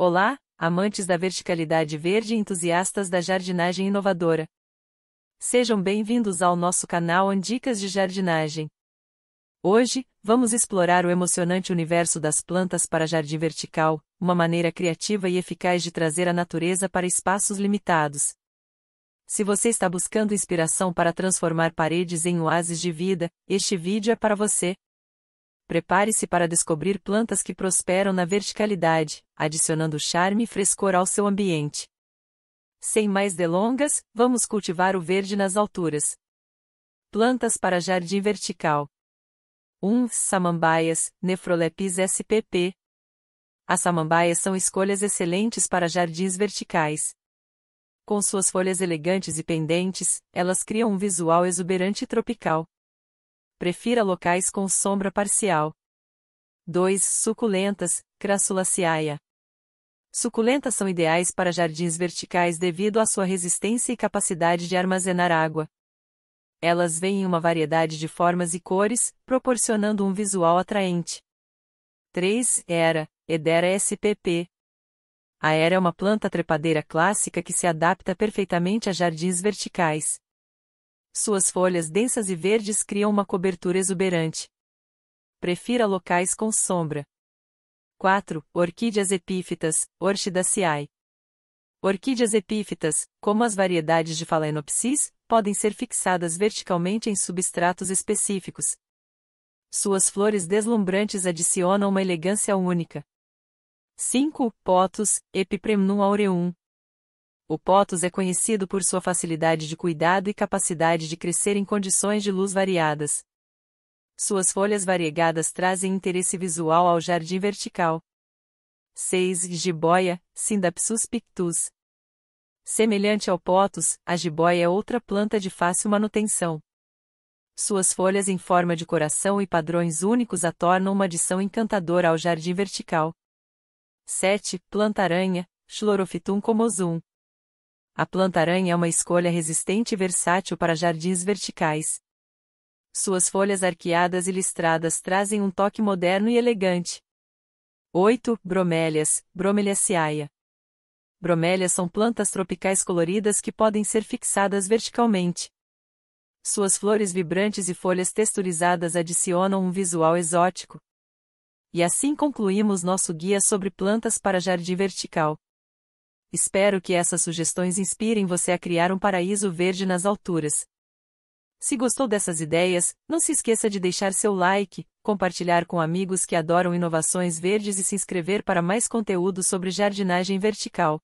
Olá, amantes da verticalidade verde e entusiastas da jardinagem inovadora. Sejam bem-vindos ao nosso canal Andicas de Jardinagem. Hoje, vamos explorar o emocionante universo das plantas para jardim vertical, uma maneira criativa e eficaz de trazer a natureza para espaços limitados. Se você está buscando inspiração para transformar paredes em oásis de vida, este vídeo é para você prepare-se para descobrir plantas que prosperam na verticalidade, adicionando charme e frescor ao seu ambiente. Sem mais delongas, vamos cultivar o verde nas alturas. Plantas para jardim vertical. 1. Samambaias, Nefrolepis spp. As samambaias são escolhas excelentes para jardins verticais. Com suas folhas elegantes e pendentes, elas criam um visual exuberante e tropical prefira locais com sombra parcial. 2. Suculentas, Crassulaceae. Suculentas são ideais para jardins verticais devido à sua resistência e capacidade de armazenar água. Elas vêm em uma variedade de formas e cores, proporcionando um visual atraente. 3. Era, Edera spp. A era é uma planta trepadeira clássica que se adapta perfeitamente a jardins verticais. Suas folhas densas e verdes criam uma cobertura exuberante. Prefira locais com sombra. 4. Orquídeas epífitas, Orchidaceae. Orquídeas epífitas, como as variedades de Phalaenopsis, podem ser fixadas verticalmente em substratos específicos. Suas flores deslumbrantes adicionam uma elegância única. 5. Potos, Epipremnum aureum, o Potos é conhecido por sua facilidade de cuidado e capacidade de crescer em condições de luz variadas. Suas folhas variegadas trazem interesse visual ao jardim vertical. 6. Jiboia, Sindapsus pictus. Semelhante ao potus, a jiboia é outra planta de fácil manutenção. Suas folhas em forma de coração e padrões únicos a tornam uma adição encantadora ao jardim vertical. 7. Planta-aranha, Chlorofitum comosum. A planta-aranha é uma escolha resistente e versátil para jardins verticais. Suas folhas arqueadas e listradas trazem um toque moderno e elegante. 8. Bromélias, Bromeliaceae. Bromélias são plantas tropicais coloridas que podem ser fixadas verticalmente. Suas flores vibrantes e folhas texturizadas adicionam um visual exótico. E assim concluímos nosso guia sobre plantas para jardim vertical. Espero que essas sugestões inspirem você a criar um paraíso verde nas alturas. Se gostou dessas ideias, não se esqueça de deixar seu like, compartilhar com amigos que adoram inovações verdes e se inscrever para mais conteúdo sobre jardinagem vertical.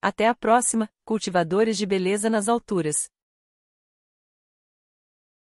Até a próxima, cultivadores de beleza nas alturas!